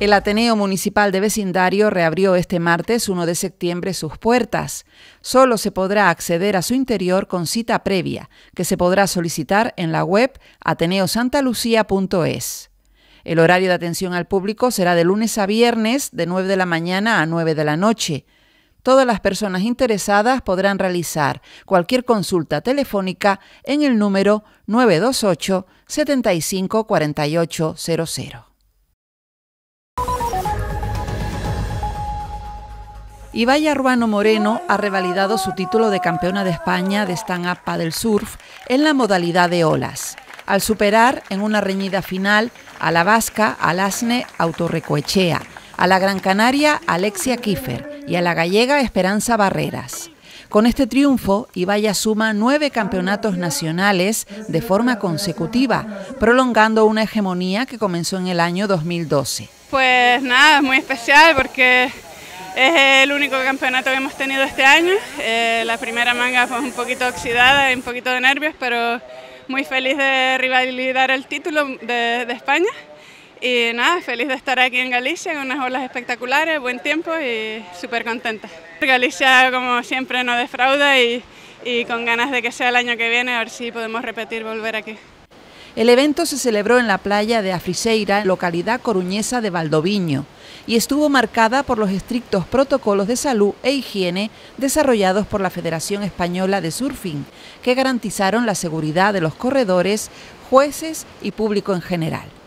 El Ateneo Municipal de Vecindario reabrió este martes 1 de septiembre sus puertas. Solo se podrá acceder a su interior con cita previa, que se podrá solicitar en la web ateneosantalucía.es. El horario de atención al público será de lunes a viernes de 9 de la mañana a 9 de la noche. Todas las personas interesadas podrán realizar cualquier consulta telefónica en el número 928 754800 Ibaya Ruano Moreno ha revalidado su título de campeona de España de stand-up paddle surf en la modalidad de olas, al superar en una reñida final a la vasca Alasne Autorrecoechea, a la gran canaria Alexia Kiefer y a la gallega Esperanza Barreras. Con este triunfo, Ibaya suma nueve campeonatos nacionales de forma consecutiva, prolongando una hegemonía que comenzó en el año 2012. Pues nada, es muy especial porque es el único campeonato que hemos tenido este año. Eh, la primera manga fue un poquito oxidada y un poquito de nervios, pero muy feliz de rivalizar el título de, España. Y nada, feliz de estar aquí en Galicia con unas olas espectaculares, buen tiempo y súper contenta. Galicia, como siempre, no defrauda y, y con ganas de que sea el año que viene, a ver si podemos repetir, volver aquí. El evento se celebró en la playa de Africeira, localidad coruñesa de Valdoviño, y estuvo marcada por los estrictos protocolos de salud e higiene desarrollados por la Federación Española de Surfing, que garantizaron la seguridad de los corredores, jueces y público en general.